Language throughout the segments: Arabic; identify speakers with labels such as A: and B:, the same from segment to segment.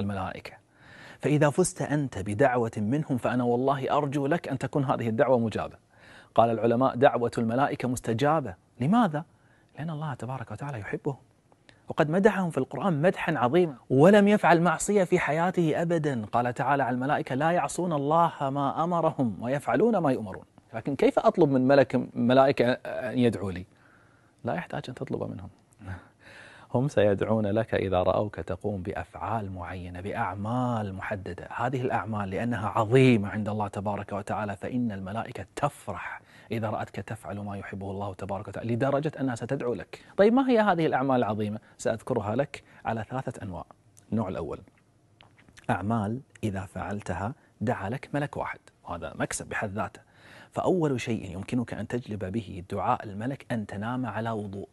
A: الملائكة فإذا فزت أنت بدعوة منهم فأنا والله أرجو لك أن تكون هذه الدعوة مجابة قال العلماء دعوة الملائكة مستجابة لماذا؟ لأن الله تبارك وتعالى يحبهم وقد مدحهم في القرآن مدحا عظيما ولم يفعل معصية في حياته أبدا قال تعالى عن الملائكة لا يعصون الله ما أمرهم ويفعلون ما يؤمرون لكن كيف أطلب من ملك ملائكة أن يدعو لي لا يحتاج أن تطلب منهم هم سيدعون لك إذا رأوك تقوم بأفعال معينة بأعمال محددة هذه الأعمال لأنها عظيمة عند الله تبارك وتعالى فإن الملائكة تفرح إذا رأتك تفعل ما يحبه الله تبارك وتعالى لدرجة أنها ستدعو لك طيب ما هي هذه الأعمال العظيمة؟ سأذكرها لك على ثلاثة أنواع النوع الأول أعمال إذا فعلتها دعا لك ملك واحد وهذا مكسب بحد ذاته فأول شيء يمكنك أن تجلب به دعاء الملك أن تنام على وضوء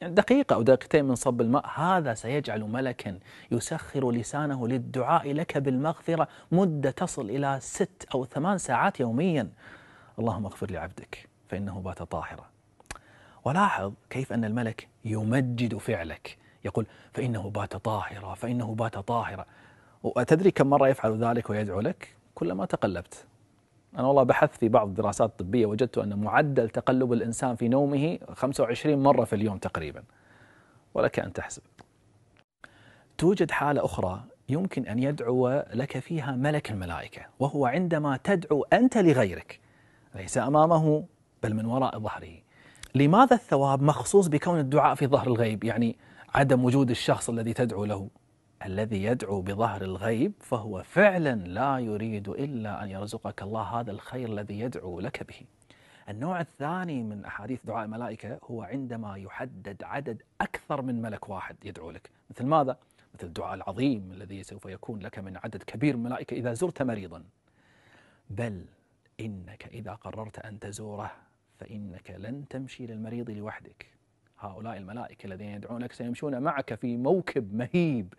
A: يعني دقيقة أو دقيقتين من صب الماء هذا سيجعل ملكا يسخر لسانه للدعاء لك بالمغفرة مدة تصل إلى ست أو ثمان ساعات يوميا اللهم اغفر لعبدك فإنه بات طاهرا ولاحظ كيف أن الملك يمجد فعلك يقول فإنه بات طاهرا فإنه بات طاهرا وأتدري كم مرة يفعل ذلك ويدعو لك كلما تقلبت أنا والله بحثت في بعض الدراسات الطبية وجدت أن معدل تقلب الإنسان في نومه 25 مرة في اليوم تقريبا ولك أن تحسب توجد حالة أخرى يمكن أن يدعو لك فيها ملك الملائكة وهو عندما تدعو أنت لغيرك ليس أمامه بل من وراء ظهره لماذا الثواب مخصوص بكون الدعاء في ظهر الغيب يعني عدم وجود الشخص الذي تدعو له الذي يدعو بظهر الغيب فهو فعلا لا يريد الا ان يرزقك الله هذا الخير الذي يدعو لك به. النوع الثاني من احاديث دعاء الملائكه هو عندما يحدد عدد اكثر من ملك واحد يدعو لك، مثل ماذا؟ مثل الدعاء العظيم الذي سوف يكون لك من عدد كبير من الملائكه اذا زرت مريضا. بل انك اذا قررت ان تزوره فانك لن تمشي للمريض لوحدك. هؤلاء الملائكه الذين يدعونك سيمشون معك في موكب مهيب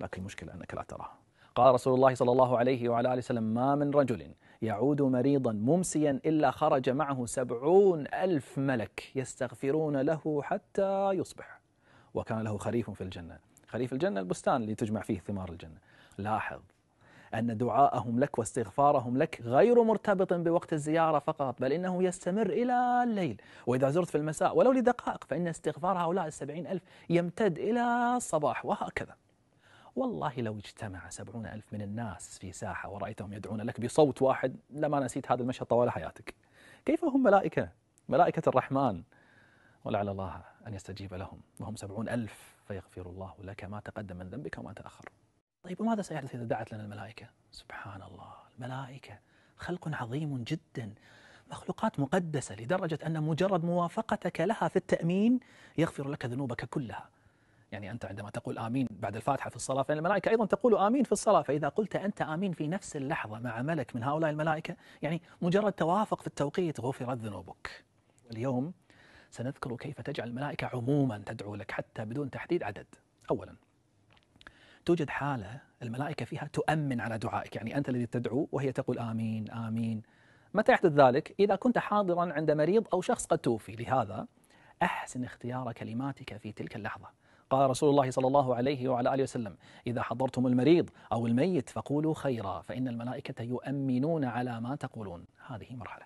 A: لكن المشكلة أنك لا تراها قال رسول الله صلى الله عليه وعلى آله وسلم ما من رجل يعود مريضا ممسيا إلا خرج معه سبعون ألف ملك يستغفرون له حتى يصبح وكان له خريف في الجنة خريف الجنة البستان اللي تجمع فيه ثمار الجنة لاحظ أن دعاءهم لك واستغفارهم لك غير مرتبط بوقت الزيارة فقط بل إنه يستمر إلى الليل وإذا زرت في المساء ولو لدقائق فإن استغفار هؤلاء السبعين ألف يمتد إلى الصباح وهكذا والله لو اجتمع سبعون ألف من الناس في ساحة ورأيتهم يدعون لك بصوت واحد لما نسيت هذا المشهد طوال حياتك كيف هم ملائكة ملائكة الرحمن ولعل الله أن يستجيب لهم وهم سبعون ألف فيغفر الله لك ما تقدم من ذنبك وما تأخر طيب وماذا سيحدث إذا دعت لنا الملائكة سبحان الله الملائكة خلق عظيم جدا مخلوقات مقدسة لدرجة أن مجرد موافقتك لها في التأمين يغفر لك ذنوبك كلها يعني أنت عندما تقول آمين بعد الفاتحة في الصلاة فإن الملائكة أيضا تقول آمين في الصلاة فإذا قلت أنت آمين في نفس اللحظة مع ملك من هؤلاء الملائكة يعني مجرد توافق في التوقيت غفرت ذنوبك اليوم سنذكر كيف تجعل الملائكة عموما تدعو لك حتى بدون تحديد عدد أولا توجد حالة الملائكة فيها تؤمن على دعائك يعني أنت الذي تدعو وهي تقول آمين آمين متى يحدث ذلك؟ إذا كنت حاضرا عند مريض أو شخص قد توفي لهذا أحسن اختيار كلماتك في تلك اللحظة قال رسول الله صلى الله عليه وعلى آله وسلم إذا حضرتم المريض أو الميت فقولوا خيرا فإن الملائكة يؤمنون على ما تقولون هذه مرحلة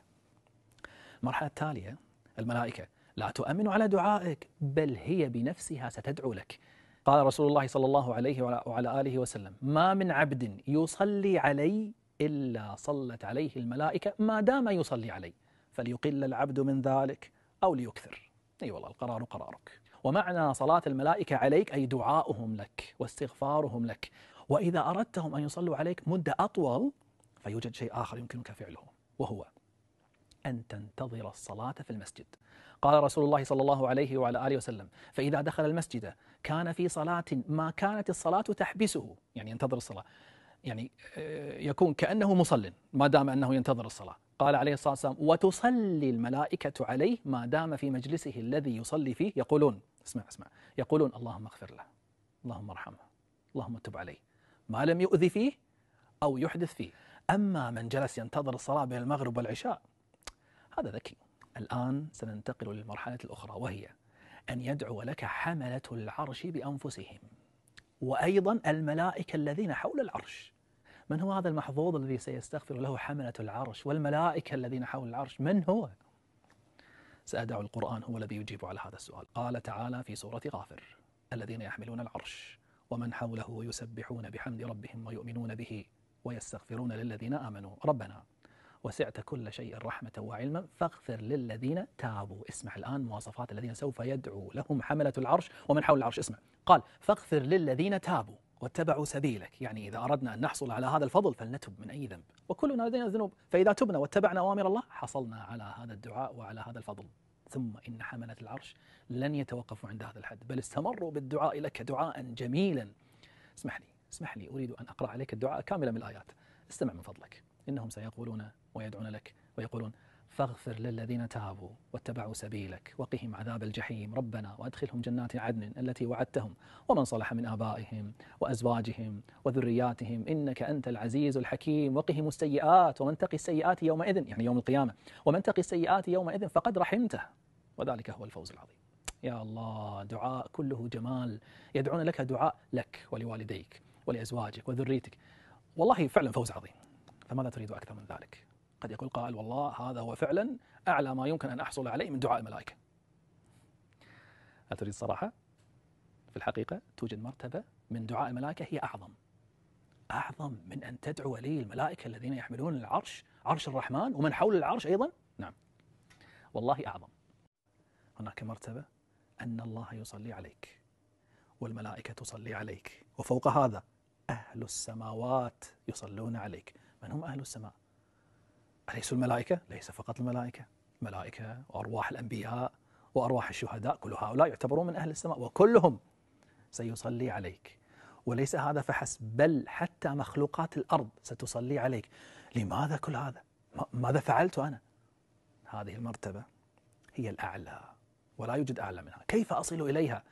A: المرحلة التالية الملائكة لا تؤمن على دعائك بل هي بنفسها ستدعو لك قال رسول الله صلى الله عليه وعلى آله وسلم ما من عبد يصلي علي إلا صلت عليه الملائكة ما دام يصلي علي فليقل العبد من ذلك أو ليكثر أي أيوة والله القرار قرارك ومعنى صلاة الملائكة عليك أي دعاؤهم لك واستغفارهم لك وإذا أردتهم أن يصلوا عليك مدة أطول فيوجد شيء آخر يمكنك فعله وهو أن تنتظر الصلاة في المسجد قال رسول الله صلى الله عليه وعلى آله وسلم فإذا دخل المسجد كان في صلاة ما كانت الصلاة تحبسه يعني ينتظر الصلاة يعني آه، يكون كأنه مصل ما دام أنه ينتظر الصلاة قال عليه الصلاة والسلام وتصلي الملائكة عليه ما دام في مجلسه الذي يصلي فيه يقولون اسمع اسمع يقولون اللهم اغفر له اللهم ارحمه اللهم تب عليه ما لم يؤذي فيه أو يحدث فيه أما من جلس ينتظر الصلاة بين المغرب والعشاء هذا ذكي الآن سننتقل للمرحلة الأخرى وهي أن يدعو لك حملة العرش بأنفسهم وأيضا الملائكة الذين حول العرش من هو هذا المحظوظ الذي سيستغفر له حملة العرش والملائكة الذين حول العرش من هو؟ سأدع القرآن هو الذي يجيب على هذا السؤال قال تعالى في سورة غافر الذين يحملون العرش ومن حوله يسبحون بحمد ربهم ويؤمنون به ويستغفرون للذين آمنوا ربنا وسعت كل شيء رحمة وعلما فاغفر للذين تابوا اسمع الآن مواصفات الذين سوف يدعو لهم حملة العرش ومن حول العرش اسمع قال فاغفر للذين تابوا واتبعوا سبيلك يعني إذا أردنا أن نحصل على هذا الفضل فلنتب من أي ذنب وكلنا لدينا ذنوب فإذا تبنا واتبعنا أوامر الله حصلنا على هذا الدعاء وعلى هذا الفضل ثم إن حملة العرش لن يتوقفوا عند هذا الحد بل استمروا بالدعاء لك دعاء جميلا اسمح لي اسمح لي أريد أن أقرأ عليك الدعاء كاملا من الآيات استمع من فضلك إنهم سيقولون ويدعون لك ويقولون فاغفر للذين تابوا واتبعوا سبيلك وقهم عذاب الجحيم ربنا وادخلهم جنات عدن التي وعدتهم ومن صلح من ابائهم وازواجهم وذرياتهم انك انت العزيز الحكيم وقهم السيئات ومن تقي السيئات يومئذ يعني يوم القيامه ومن تقي السيئات يومئذ فقد رحمته وذلك هو الفوز العظيم. يا الله دعاء كله جمال يدعون لك دعاء لك ولوالديك ولازواجك وذريتك والله فعلا فوز عظيم فماذا تريد اكثر من ذلك؟ قد يقول قائل والله هذا هو فعلا أعلى ما يمكن أن أحصل عليه من دعاء الملائكة هل تريد الصراحة؟ في الحقيقة توجد مرتبة من دعاء الملائكة هي أعظم أعظم من أن تدعو لي الملائكة الذين يحملون العرش عرش الرحمن ومن حول العرش أيضا نعم والله أعظم هناك مرتبة أن الله يصلي عليك والملائكة تصلي عليك وفوق هذا أهل السماوات يصلون عليك من هم أهل السماء أليس الملائكة؟ ليس فقط الملائكة الملائكة وأرواح الأنبياء وأرواح الشهداء كل هؤلاء يعتبرون من أهل السماء وكلهم سيصلي عليك وليس هذا فحسب بل حتى مخلوقات الأرض ستصلي عليك لماذا كل هذا؟ ماذا فعلت أنا؟ هذه المرتبة هي الأعلى ولا يوجد أعلى منها كيف أصل إليها؟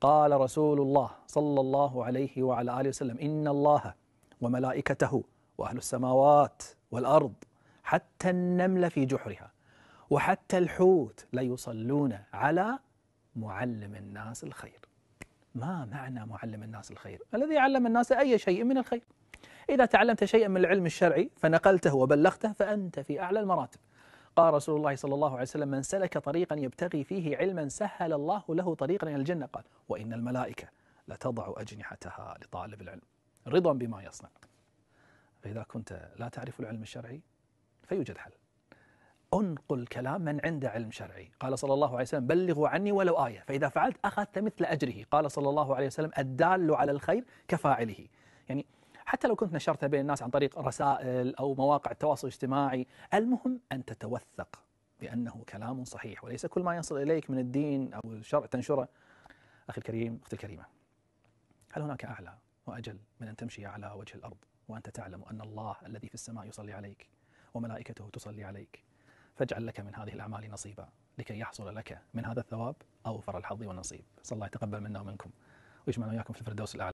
A: قال رسول الله صلى الله عليه وعلى آله وسلم إن الله وملائكته وأهل السماوات والأرض حتى النمل في جحرها وحتى الحوت ليصلون على معلم الناس الخير ما معنى معلم الناس الخير الذي علم الناس أي شيء من الخير إذا تعلمت شيئا من العلم الشرعي فنقلته وبلغته فأنت في أعلى المراتب قال رسول الله صلى الله عليه وسلم من سلك طريقا يبتغي فيه علما سهل الله له طريقا إلى الجنة قال وإن الملائكة لتضع أجنحتها لطالب العلم رضا بما يصنع فإذا كنت لا تعرف العلم الشرعي فيوجد حل انقل كلام من عنده علم شرعي قال صلى الله عليه وسلم بلغوا عني ولو آية فإذا فعلت أخذت مثل أجره قال صلى الله عليه وسلم الدال على الخير كفاعله يعني حتى لو كنت نشرتها بين الناس عن طريق رسائل أو مواقع التواصل الاجتماعي المهم أن تتوثق بأنه كلام صحيح وليس كل ما يصل إليك من الدين أو الشرع تنشره أخي الكريم أختي الكريمة هل هناك أعلى وأجل من أن تمشي على وجه الأرض وأنت تعلم أن الله الذي في السماء يصلي عليك وملائكته تصلي عليك فاجعل لك من هذه الأعمال نصيبا لكي يحصل لك من هذا الثواب أوفر الحظ والنصيب صلى الله يتقبل منا ومنكم ويجمعنا وياكم في الفردوس الأعلى